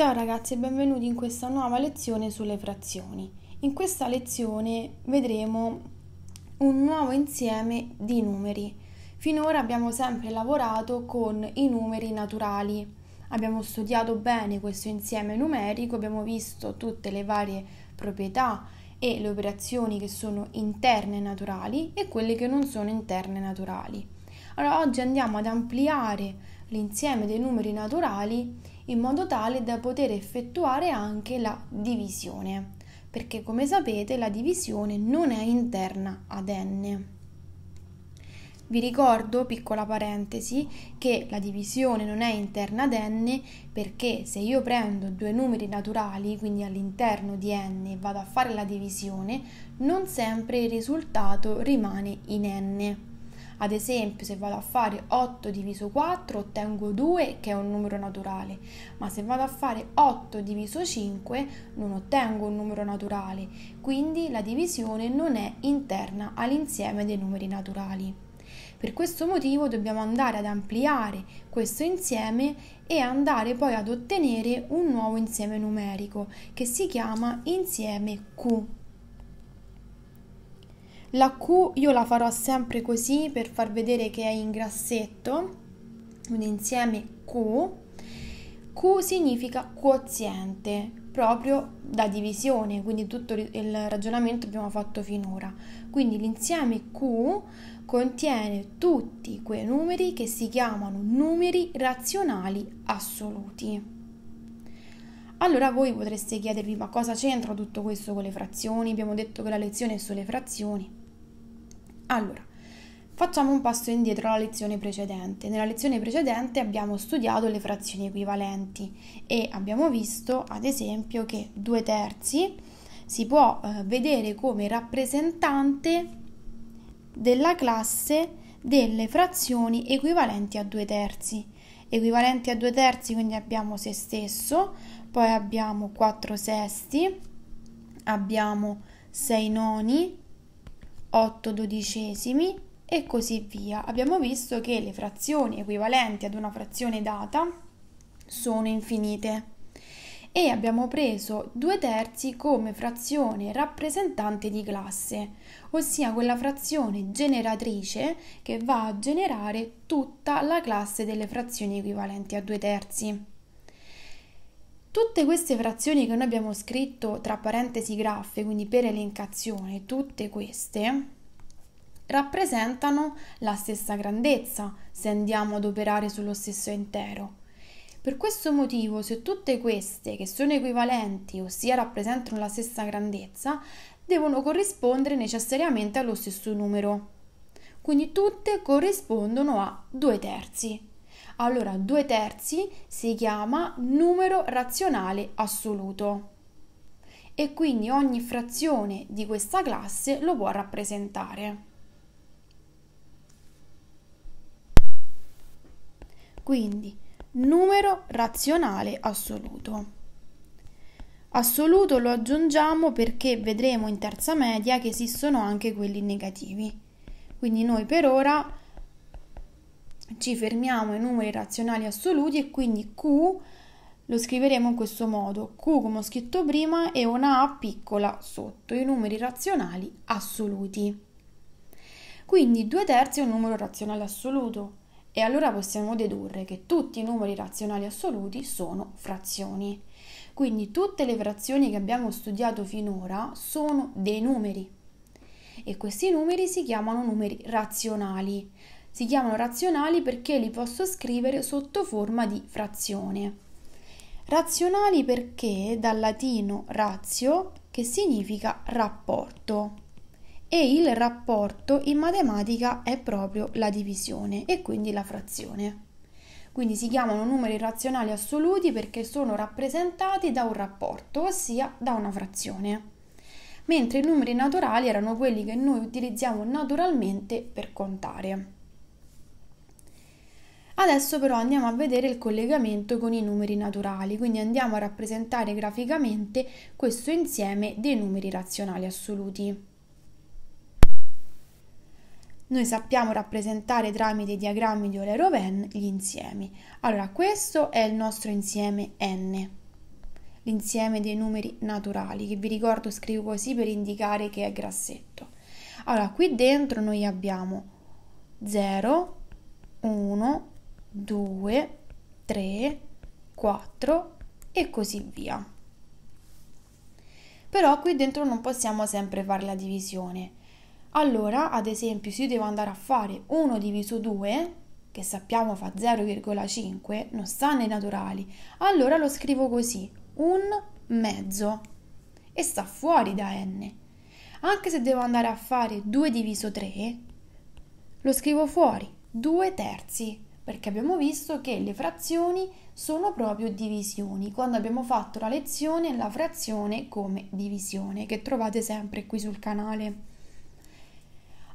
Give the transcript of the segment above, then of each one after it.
Ciao ragazzi e benvenuti in questa nuova lezione sulle frazioni. In questa lezione vedremo un nuovo insieme di numeri. Finora abbiamo sempre lavorato con i numeri naturali. Abbiamo studiato bene questo insieme numerico, abbiamo visto tutte le varie proprietà e le operazioni che sono interne naturali e quelle che non sono interne naturali. Allora oggi andiamo ad ampliare l'insieme dei numeri naturali in modo tale da poter effettuare anche la divisione, perché come sapete la divisione non è interna ad n. Vi ricordo, piccola parentesi, che la divisione non è interna ad n perché se io prendo due numeri naturali, quindi all'interno di n, e vado a fare la divisione, non sempre il risultato rimane in n ad esempio, se vado a fare 8 diviso 4 ottengo 2 che è un numero naturale, ma se vado a fare 8 diviso 5 non ottengo un numero naturale, quindi la divisione non è interna all'insieme dei numeri naturali. Per questo motivo dobbiamo andare ad ampliare questo insieme e andare poi ad ottenere un nuovo insieme numerico che si chiama insieme Q. La Q io la farò sempre così per far vedere che è in grassetto, un insieme Q. Q significa quoziente, proprio da divisione, quindi tutto il ragionamento abbiamo fatto finora. Quindi l'insieme Q contiene tutti quei numeri che si chiamano numeri razionali assoluti. Allora voi potreste chiedervi ma cosa c'entra tutto questo con le frazioni? Abbiamo detto che la lezione è sulle frazioni. Allora, facciamo un passo indietro alla lezione precedente. Nella lezione precedente abbiamo studiato le frazioni equivalenti e abbiamo visto, ad esempio, che 2 terzi si può eh, vedere come rappresentante della classe delle frazioni equivalenti a 2 terzi. Equivalenti a 2 terzi quindi abbiamo se stesso, poi abbiamo 4 sesti, abbiamo 6 noni, 8 dodicesimi e così via. Abbiamo visto che le frazioni equivalenti ad una frazione data sono infinite e abbiamo preso 2 terzi come frazione rappresentante di classe, ossia quella frazione generatrice che va a generare tutta la classe delle frazioni equivalenti a 2 terzi. Tutte queste frazioni che noi abbiamo scritto tra parentesi graffe, quindi per elencazione, tutte queste rappresentano la stessa grandezza se andiamo ad operare sullo stesso intero. Per questo motivo, se tutte queste che sono equivalenti, ossia rappresentano la stessa grandezza, devono corrispondere necessariamente allo stesso numero. Quindi tutte corrispondono a due terzi. Allora, due terzi si chiama numero razionale assoluto e quindi ogni frazione di questa classe lo può rappresentare. Quindi, numero razionale assoluto. Assoluto lo aggiungiamo perché vedremo in terza media che esistono anche quelli negativi. Quindi noi per ora ci fermiamo ai numeri razionali assoluti e quindi Q lo scriveremo in questo modo, Q come ho scritto prima è una A piccola sotto, i numeri razionali assoluti. Quindi 2 terzi è un numero razionale assoluto e allora possiamo dedurre che tutti i numeri razionali assoluti sono frazioni. Quindi tutte le frazioni che abbiamo studiato finora sono dei numeri e questi numeri si chiamano numeri razionali. Si chiamano razionali perché li posso scrivere sotto forma di frazione. Razionali perché dal latino ratio, che significa rapporto. E il rapporto in matematica è proprio la divisione e quindi la frazione. Quindi si chiamano numeri razionali assoluti perché sono rappresentati da un rapporto, ossia da una frazione. Mentre i numeri naturali erano quelli che noi utilizziamo naturalmente per contare. Adesso però andiamo a vedere il collegamento con i numeri naturali, quindi andiamo a rappresentare graficamente questo insieme dei numeri razionali assoluti. Noi sappiamo rappresentare tramite i diagrammi di Euler-Oven gli insiemi. Allora, questo è il nostro insieme n, l'insieme dei numeri naturali, che vi ricordo scrivo così per indicare che è grassetto. Allora, qui dentro noi abbiamo 0, 2, 3, 4 e così via. Però qui dentro non possiamo sempre fare la divisione. Allora, ad esempio, se io devo andare a fare 1 diviso 2, che sappiamo fa 0,5, non sta nei naturali, allora lo scrivo così, un mezzo, e sta fuori da n. Anche se devo andare a fare 2 diviso 3, lo scrivo fuori, 2 terzi, perché abbiamo visto che le frazioni sono proprio divisioni, quando abbiamo fatto la lezione la frazione come divisione, che trovate sempre qui sul canale.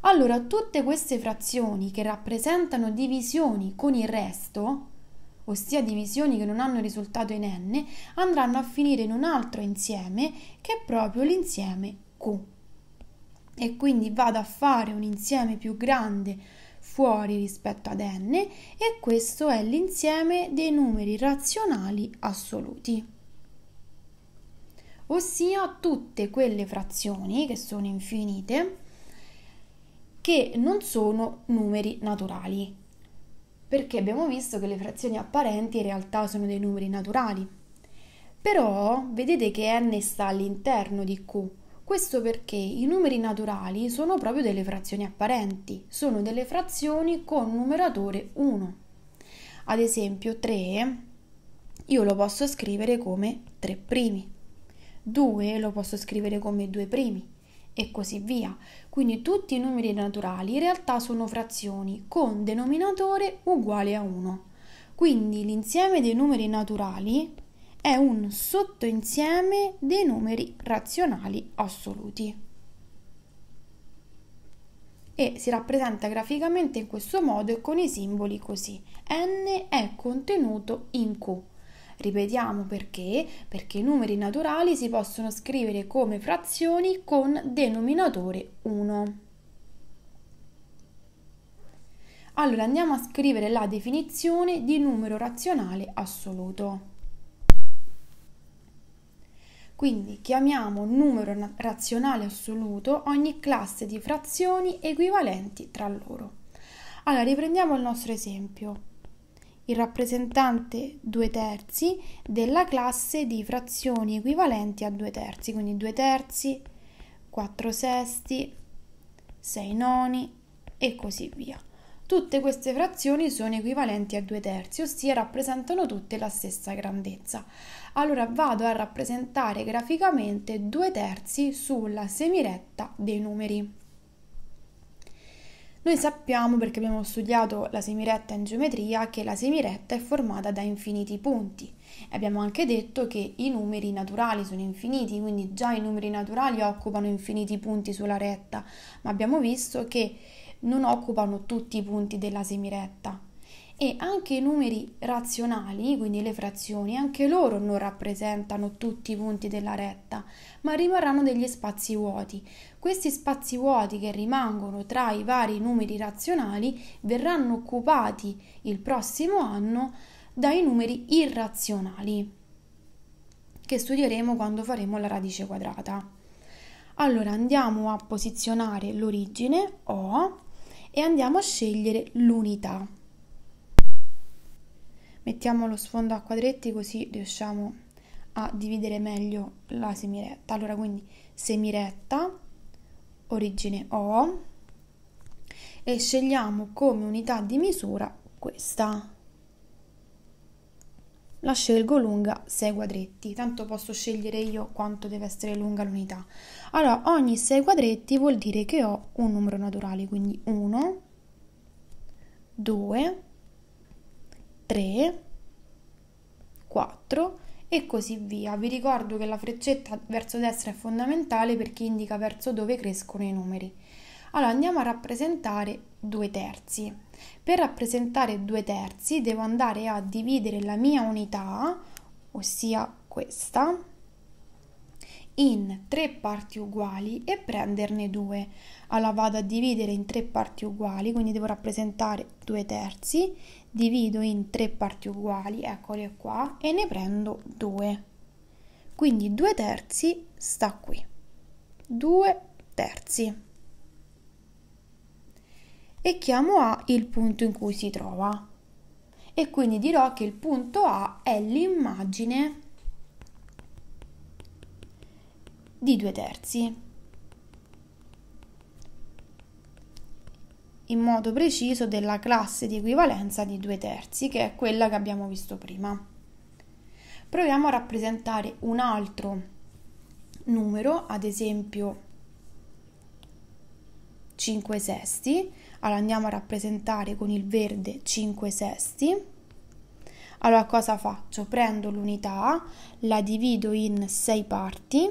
Allora, tutte queste frazioni che rappresentano divisioni con il resto, ossia divisioni che non hanno risultato in n, andranno a finire in un altro insieme che è proprio l'insieme Q. E quindi vado a fare un insieme più grande fuori rispetto ad n e questo è l'insieme dei numeri razionali assoluti. Ossia tutte quelle frazioni che sono infinite che non sono numeri naturali. Perché abbiamo visto che le frazioni apparenti in realtà sono dei numeri naturali. Però vedete che n sta all'interno di q, questo perché i numeri naturali sono proprio delle frazioni apparenti, sono delle frazioni con numeratore 1. Ad esempio 3 io lo posso scrivere come 3 primi, 2 lo posso scrivere come 2 primi e così via. Quindi tutti i numeri naturali in realtà sono frazioni con denominatore uguale a 1. Quindi l'insieme dei numeri naturali è un sottoinsieme dei numeri razionali assoluti e si rappresenta graficamente in questo modo e con i simboli così. n è contenuto in q. Ripetiamo perché? Perché i numeri naturali si possono scrivere come frazioni con denominatore 1. Allora andiamo a scrivere la definizione di numero razionale assoluto. Quindi chiamiamo numero razionale assoluto ogni classe di frazioni equivalenti tra loro. Allora, riprendiamo il nostro esempio. Il rappresentante 2 terzi della classe di frazioni equivalenti a 2 terzi, quindi 2 terzi, 4 sesti, 6 noni e così via. Tutte queste frazioni sono equivalenti a due terzi, ossia rappresentano tutte la stessa grandezza. Allora vado a rappresentare graficamente due terzi sulla semiretta dei numeri. Noi sappiamo, perché abbiamo studiato la semiretta in geometria, che la semiretta è formata da infiniti punti. abbiamo anche detto che i numeri naturali sono infiniti, quindi già i numeri naturali occupano infiniti punti sulla retta, ma abbiamo visto che non occupano tutti i punti della semiretta e anche i numeri razionali, quindi le frazioni, anche loro non rappresentano tutti i punti della retta, ma rimarranno degli spazi vuoti. Questi spazi vuoti che rimangono tra i vari numeri razionali verranno occupati il prossimo anno dai numeri irrazionali che studieremo quando faremo la radice quadrata. Allora andiamo a posizionare l'origine O e andiamo a scegliere l'unità. Mettiamo lo sfondo a quadretti così riusciamo a dividere meglio la semiretta. Allora quindi semiretta, origine O e scegliamo come unità di misura questa la scelgo lunga 6 quadretti, tanto posso scegliere io quanto deve essere lunga l'unità. Allora, ogni 6 quadretti vuol dire che ho un numero naturale, quindi 1, 2, 3, 4 e così via. Vi ricordo che la freccetta verso destra è fondamentale perché indica verso dove crescono i numeri. Allora, andiamo a rappresentare 2 terzi. Per rappresentare due terzi devo andare a dividere la mia unità, ossia questa, in tre parti uguali e prenderne due. Allora vado a dividere in tre parti uguali, quindi devo rappresentare due terzi, divido in tre parti uguali, eccole qua, e ne prendo due. Quindi due terzi sta qui. Due terzi e chiamo A il punto in cui si trova. E quindi dirò che il punto A è l'immagine di due terzi. In modo preciso della classe di equivalenza di due terzi, che è quella che abbiamo visto prima. Proviamo a rappresentare un altro numero, ad esempio 5 sesti, allora andiamo a rappresentare con il verde 5 sesti. Allora cosa faccio? Prendo l'unità, la divido in 6 parti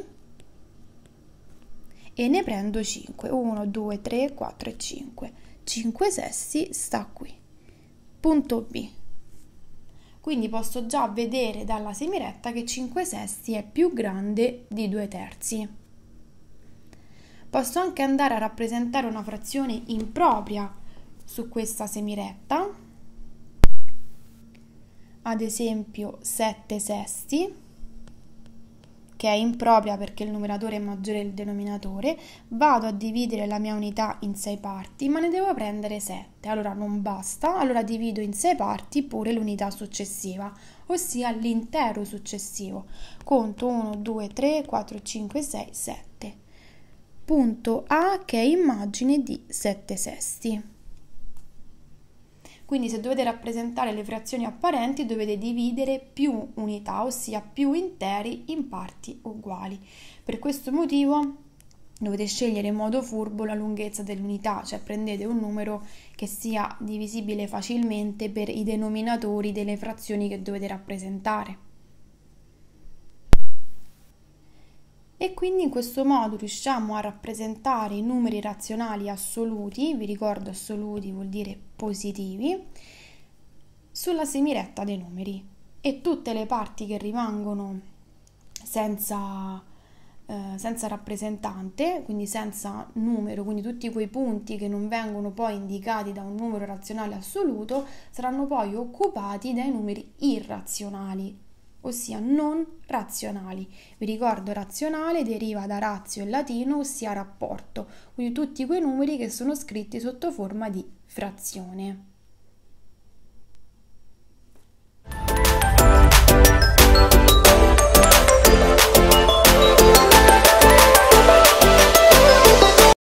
e ne prendo 5. 1, 2, 3, 4 e 5. 5 sesti sta qui. Punto B. Quindi posso già vedere dalla semiretta che 5 sesti è più grande di 2 terzi posso anche andare a rappresentare una frazione impropria su questa semiretta, ad esempio 7 sesti, che è impropria perché il numeratore è maggiore del denominatore, vado a dividere la mia unità in 6 parti, ma ne devo prendere 7, allora non basta, allora divido in 6 parti pure l'unità successiva, ossia l'intero successivo. Conto 1, 2, 3, 4, 5, 6, 7 punto A che è immagine di 7 sesti. Quindi se dovete rappresentare le frazioni apparenti dovete dividere più unità, ossia più interi in parti uguali. Per questo motivo dovete scegliere in modo furbo la lunghezza dell'unità, cioè prendete un numero che sia divisibile facilmente per i denominatori delle frazioni che dovete rappresentare. e quindi in questo modo riusciamo a rappresentare i numeri razionali assoluti, vi ricordo assoluti vuol dire positivi, sulla semiretta dei numeri e tutte le parti che rimangono senza, eh, senza rappresentante, quindi senza numero, quindi tutti quei punti che non vengono poi indicati da un numero razionale assoluto saranno poi occupati dai numeri irrazionali ossia non razionali. Vi ricordo razionale deriva da razio in latino, ossia rapporto, quindi tutti quei numeri che sono scritti sotto forma di frazione.